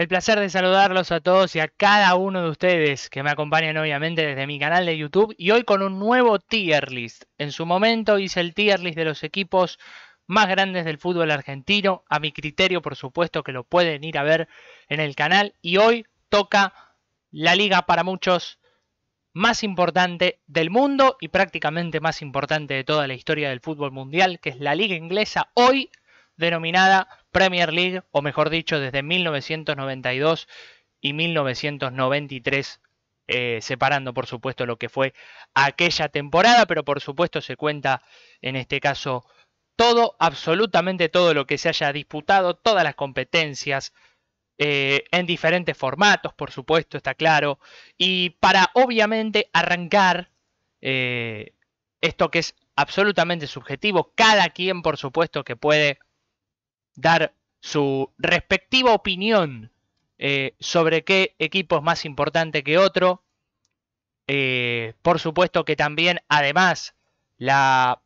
El placer de saludarlos a todos y a cada uno de ustedes que me acompañan obviamente desde mi canal de YouTube y hoy con un nuevo tier list. En su momento hice el tier list de los equipos más grandes del fútbol argentino, a mi criterio por supuesto que lo pueden ir a ver en el canal y hoy toca la liga para muchos más importante del mundo y prácticamente más importante de toda la historia del fútbol mundial, que es la liga inglesa hoy denominada Premier League, o mejor dicho, desde 1992 y 1993, eh, separando por supuesto lo que fue aquella temporada, pero por supuesto se cuenta en este caso todo, absolutamente todo lo que se haya disputado, todas las competencias, eh, en diferentes formatos, por supuesto, está claro. Y para obviamente arrancar eh, esto que es absolutamente subjetivo, cada quien, por supuesto, que puede dar su respectiva opinión eh, sobre qué equipo es más importante que otro. Eh, por supuesto que también, además, la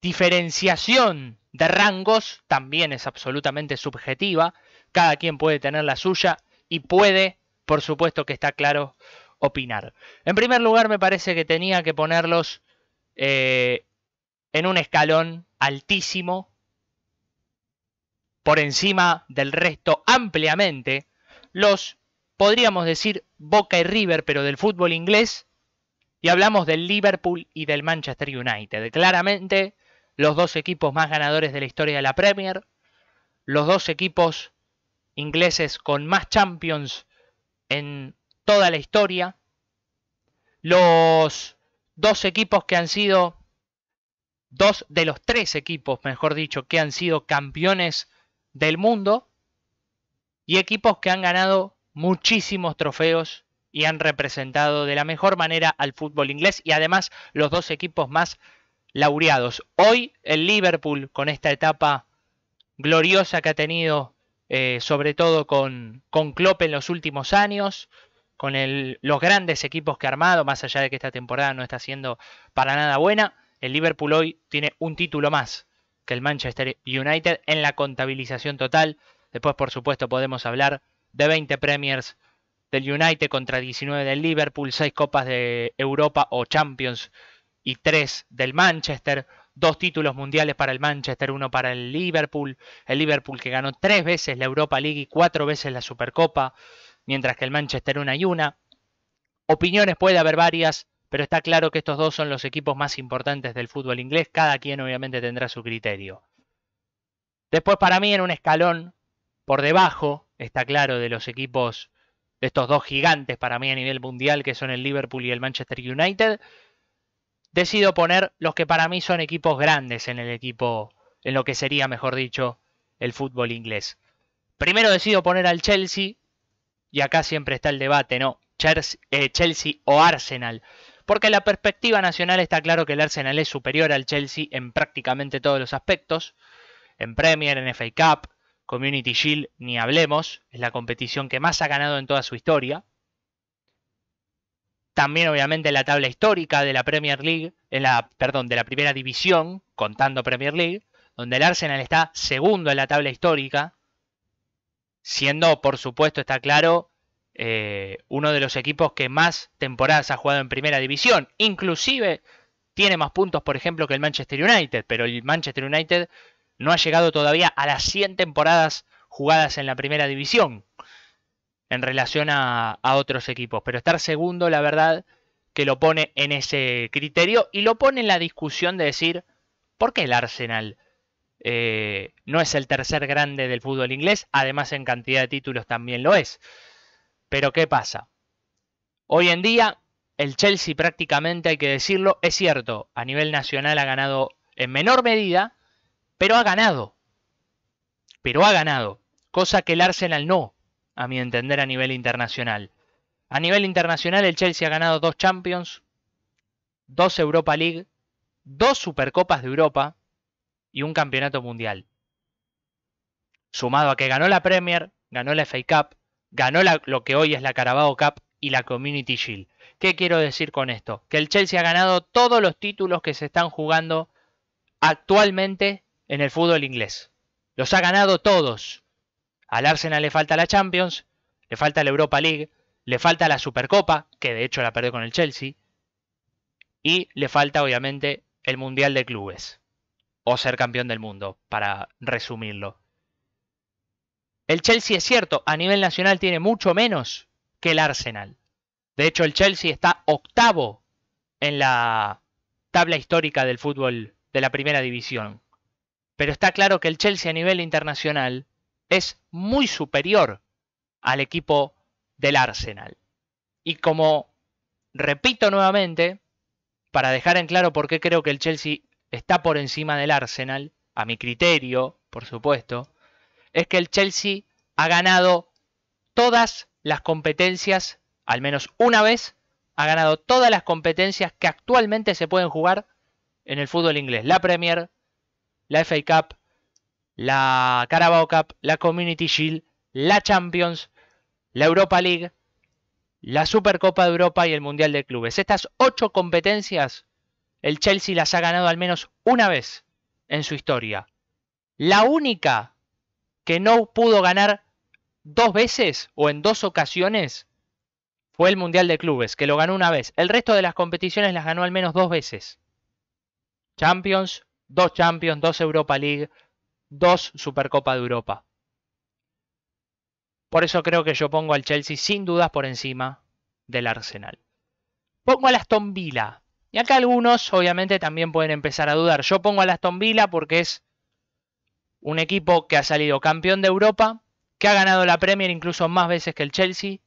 diferenciación de rangos también es absolutamente subjetiva. Cada quien puede tener la suya y puede, por supuesto que está claro, opinar. En primer lugar, me parece que tenía que ponerlos eh, en un escalón altísimo por encima del resto ampliamente los, podríamos decir, Boca y River, pero del fútbol inglés, y hablamos del Liverpool y del Manchester United. Claramente los dos equipos más ganadores de la historia de la Premier, los dos equipos ingleses con más champions en toda la historia, los dos equipos que han sido, dos de los tres equipos, mejor dicho, que han sido campeones del mundo y equipos que han ganado muchísimos trofeos y han representado de la mejor manera al fútbol inglés y además los dos equipos más laureados. Hoy el Liverpool con esta etapa gloriosa que ha tenido eh, sobre todo con, con Klopp en los últimos años, con los grandes equipos que ha armado, más allá de que esta temporada no está siendo para nada buena, el Liverpool hoy tiene un título más el Manchester United en la contabilización total. Después, por supuesto, podemos hablar de 20 Premiers del United contra 19 del Liverpool, 6 Copas de Europa o Champions y 3 del Manchester, dos títulos mundiales para el Manchester, uno para el Liverpool, el Liverpool que ganó tres veces la Europa League y cuatro veces la Supercopa, mientras que el Manchester una y una. Opiniones puede haber varias, pero está claro que estos dos son los equipos más importantes del fútbol inglés, cada quien obviamente tendrá su criterio. Después para mí en un escalón por debajo, está claro, de los equipos, de estos dos gigantes para mí a nivel mundial, que son el Liverpool y el Manchester United, decido poner los que para mí son equipos grandes en el equipo, en lo que sería, mejor dicho, el fútbol inglés. Primero decido poner al Chelsea, y acá siempre está el debate, ¿no? Eh, Chelsea o Arsenal. Porque en la perspectiva nacional está claro que el Arsenal es superior al Chelsea en prácticamente todos los aspectos. En Premier, en FA Cup, Community Shield, ni hablemos. Es la competición que más ha ganado en toda su historia. También, obviamente, la tabla histórica de la Premier League, la, perdón, de la primera división, contando Premier League, donde el Arsenal está segundo en la tabla histórica, siendo, por supuesto, está claro, eh, uno de los equipos que más temporadas ha jugado en primera división. Inclusive tiene más puntos, por ejemplo, que el Manchester United, pero el Manchester United no ha llegado todavía a las 100 temporadas jugadas en la primera división en relación a, otros equipos. Pero estar segundo, la verdad, que lo pone en ese criterio y lo pone en la discusión de decir, ¿por qué el Arsenal eh, no es el tercer grande del fútbol inglés? Además, en cantidad de títulos también lo es. Pero ¿qué pasa? Hoy en día el Chelsea prácticamente, hay que decirlo, es cierto, a nivel nacional ha ganado en menor medida, pero ha ganado. Pero ha ganado, cosa que el Arsenal no, a mi entender, a nivel internacional. A nivel internacional el Chelsea ha ganado dos Champions, dos Europa League, dos Supercopas de Europa y un Campeonato Mundial. Sumado a que ganó la Premier, ganó la FA Cup, ganó lo que hoy es la Carabao Cup y la Community Shield. ¿Qué quiero decir con esto? Que el Chelsea ha ganado todos los títulos que se están jugando actualmente en el fútbol inglés. Los ha ganado todos. Al Arsenal le falta la Champions, le falta la Europa League, le falta la Supercopa, que de hecho la perdió con el Chelsea, y le falta obviamente el Mundial de Clubes, o ser campeón del mundo, para resumirlo. El Chelsea es cierto, a nivel nacional tiene mucho menos que el Arsenal. De hecho, el Chelsea está octavo en la tabla histórica del fútbol de la primera división. Pero está claro que el Chelsea a nivel internacional es muy superior al equipo del Arsenal. Y como repito nuevamente, para dejar en claro por qué creo que el Chelsea está por encima del Arsenal, a mi criterio, por supuesto, es que el Chelsea ha ganado todas las competencias, al menos una vez, ha ganado todas las competencias que actualmente se pueden jugar en el fútbol inglés. La Premier, la FA Cup, la Carabao Cup, la Community Shield, la Champions, la Europa League, la Supercopa de Europa y el Mundial de Clubes. Estas ocho competencias el Chelsea las ha ganado al menos una vez en su historia. La única que no pudo ganar dos veces o en dos ocasiones fue el Mundial de Clubes, que lo ganó una vez. El resto de las competiciones las ganó al menos dos veces. Champions, dos Champions, dos Europa League, dos Supercopa de Europa. Por eso creo que yo pongo al Chelsea sin dudas por encima del Arsenal. Pongo al Aston Villa. Y acá algunos obviamente también pueden empezar a dudar. Yo pongo al Aston Villa porque es un equipo que ha salido campeón de Europa, que ha ganado la Premier incluso más veces que el Chelsea,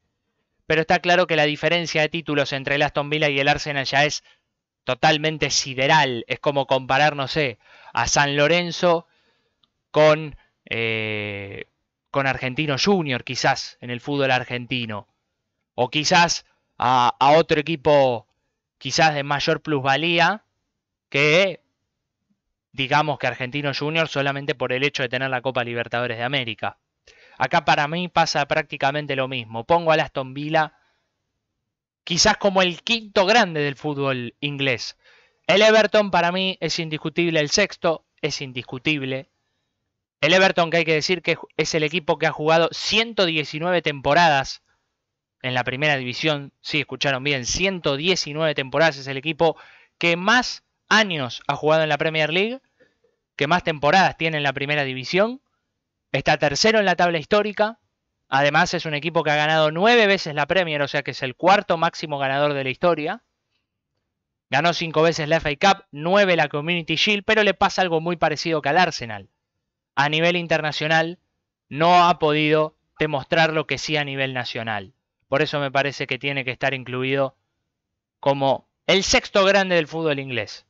pero está claro que la diferencia de títulos entre el Aston Villa y el Arsenal ya es totalmente sideral. Es como comparar, no sé, a San Lorenzo con, eh, con Argentino Junior, quizás, en el fútbol argentino. O quizás a, a otro equipo, quizás de mayor plusvalía, que digamos que Argentino Junior solamente por el hecho de tener la Copa Libertadores de América. Acá para mí pasa prácticamente lo mismo. Pongo a Aston Villa quizás como el quinto grande del fútbol inglés. El Everton para mí es indiscutible, el sexto es indiscutible. El Everton que hay que decir que es el equipo que ha jugado 119 temporadas en la primera división, sí, escucharon bien, 119 temporadas es el equipo que más años ha jugado en la Premier League, que más temporadas tiene en la primera división, está tercero en la tabla histórica, además es un equipo que ha ganado nueve veces la Premier, o sea que es el cuarto máximo ganador de la historia. Ganó cinco veces la FA Cup, nueve la Community Shield, pero le pasa algo muy parecido que al Arsenal. A nivel internacional no ha podido demostrar lo que sí a nivel nacional. Por eso me parece que tiene que estar incluido como el sexto grande del fútbol inglés.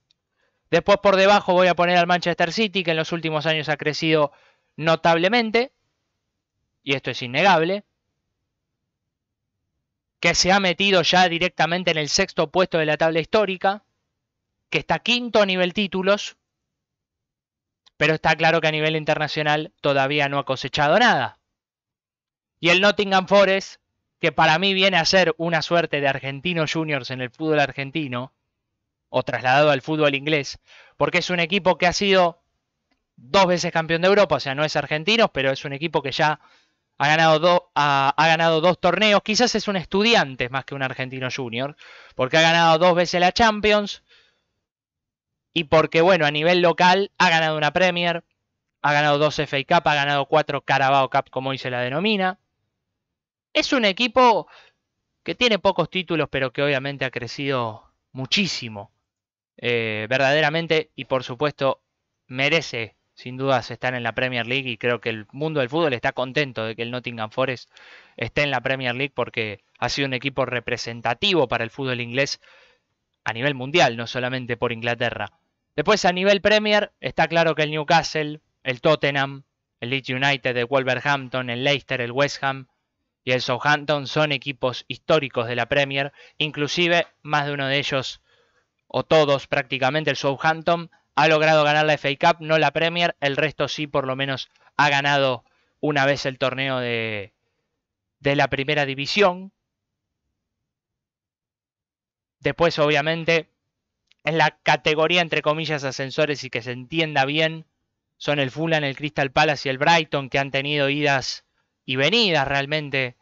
Después por debajo voy a poner al Manchester City, que en los últimos años ha crecido notablemente, y esto es innegable, que se ha metido ya directamente en el sexto puesto de la tabla histórica, que está quinto a nivel títulos, pero está claro que a nivel internacional todavía no ha cosechado nada. Y el Nottingham Forest, que para mí viene a ser una suerte de argentino juniors en el fútbol argentino, o trasladado al fútbol inglés, porque es un equipo que ha sido dos veces campeón de Europa, o sea, no es argentino, pero es un equipo que ya ha ganado, ganado dos torneos, quizás es un estudiante más que un argentino junior, porque ha ganado dos veces la Champions y porque, bueno, a nivel local ha ganado una Premier, ha ganado dos FA Cup, ha ganado cuatro Carabao Cup, como hoy se la denomina. Es un equipo que tiene pocos títulos, pero que obviamente ha crecido muchísimo eh, verdaderamente y por supuesto merece sin dudas estar en la Premier League y creo que el mundo del fútbol está contento de que el Nottingham Forest esté en la Premier League porque ha sido un equipo representativo para el fútbol inglés a nivel mundial, no solamente por Inglaterra. Después a nivel Premier está claro que el Newcastle, el Tottenham, el Leeds United, el Wolverhampton, el Leicester, el West Ham y el Southampton son equipos históricos de la Premier, inclusive más de uno de ellos o todos prácticamente, el Southampton ha logrado ganar la FA Cup, no la Premier, el resto sí por lo menos ha ganado una vez el torneo de, de la primera división. Después obviamente en la categoría entre comillas ascensores y que se entienda bien son el Fulham, el Crystal Palace y el Brighton que han tenido idas y venidas realmente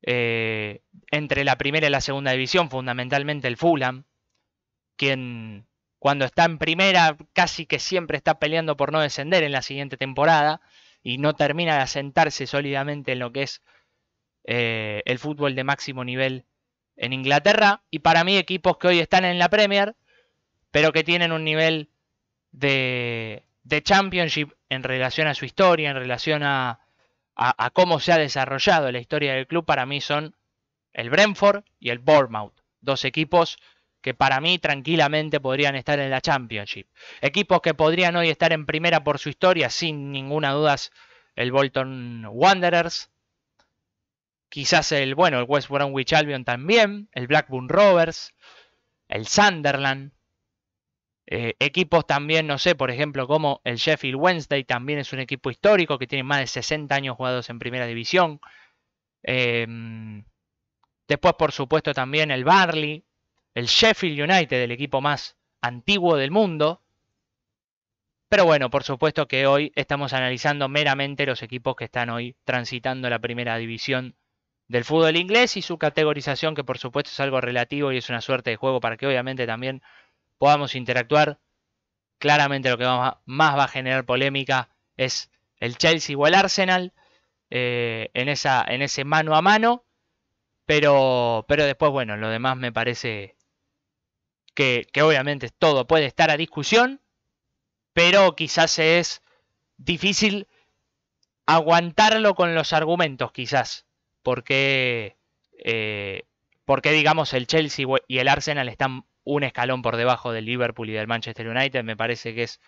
eh, entre la primera y la segunda división, fundamentalmente el Fulham quien cuando está en primera casi que siempre está peleando por no descender en la siguiente temporada y no termina de asentarse sólidamente en lo que es eh, el fútbol de máximo nivel en Inglaterra. Y para mí equipos que hoy están en la Premier, pero que tienen un nivel de, de Championship en relación a su historia, en relación a, a cómo se ha desarrollado la historia del club, para mí son el Brentford y el Bournemouth, dos equipos que para mí tranquilamente podrían estar en la Championship. Equipos que podrían hoy estar en primera por su historia, sin ninguna duda, el Bolton Wanderers, quizás el, bueno, el West Bromwich Albion también, el Blackburn Rovers, el Sunderland. Eh, equipos también, no sé, por ejemplo, como el Sheffield Wednesday también es un equipo histórico que tiene más de 60 años jugados en primera división. Em, después, por supuesto, también el Barley, el Sheffield United, el equipo más antiguo del mundo. Pero bueno, por supuesto que hoy estamos analizando meramente los equipos que están hoy transitando la primera división del fútbol inglés y su categorización, que por supuesto es algo relativo y es una suerte de juego para que obviamente también podamos interactuar. Claramente lo que más va a generar polémica es el Chelsea o el Arsenal eh, en, esa, ese mano a mano. Pero, pero después, bueno, lo demás me parece que, obviamente todo puede estar a discusión, pero quizás es difícil aguantarlo con los argumentos, quizás, porque, eh, porque digamos el Chelsea y el Arsenal están un escalón por debajo del Liverpool y del Manchester United, me parece que es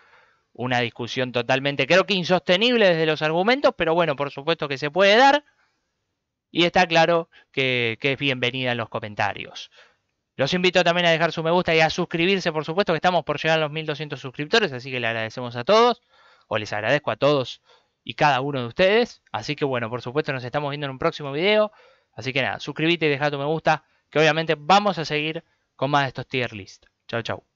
una discusión totalmente, creo que insostenible desde los argumentos, pero bueno, por supuesto que se puede dar. Y está claro que, que es bienvenida en los comentarios. Los invito también a dejar su me gusta y a suscribirse, por supuesto, que estamos por llegar a los 1200 suscriptores, así que le agradecemos a todos, o les agradezco a todos y cada uno de ustedes. Así que bueno, por supuesto, nos estamos viendo en un próximo video. Así que nada, suscríbete y deja tu me gusta, que obviamente vamos a seguir con más de estos tier list. Chao, chao.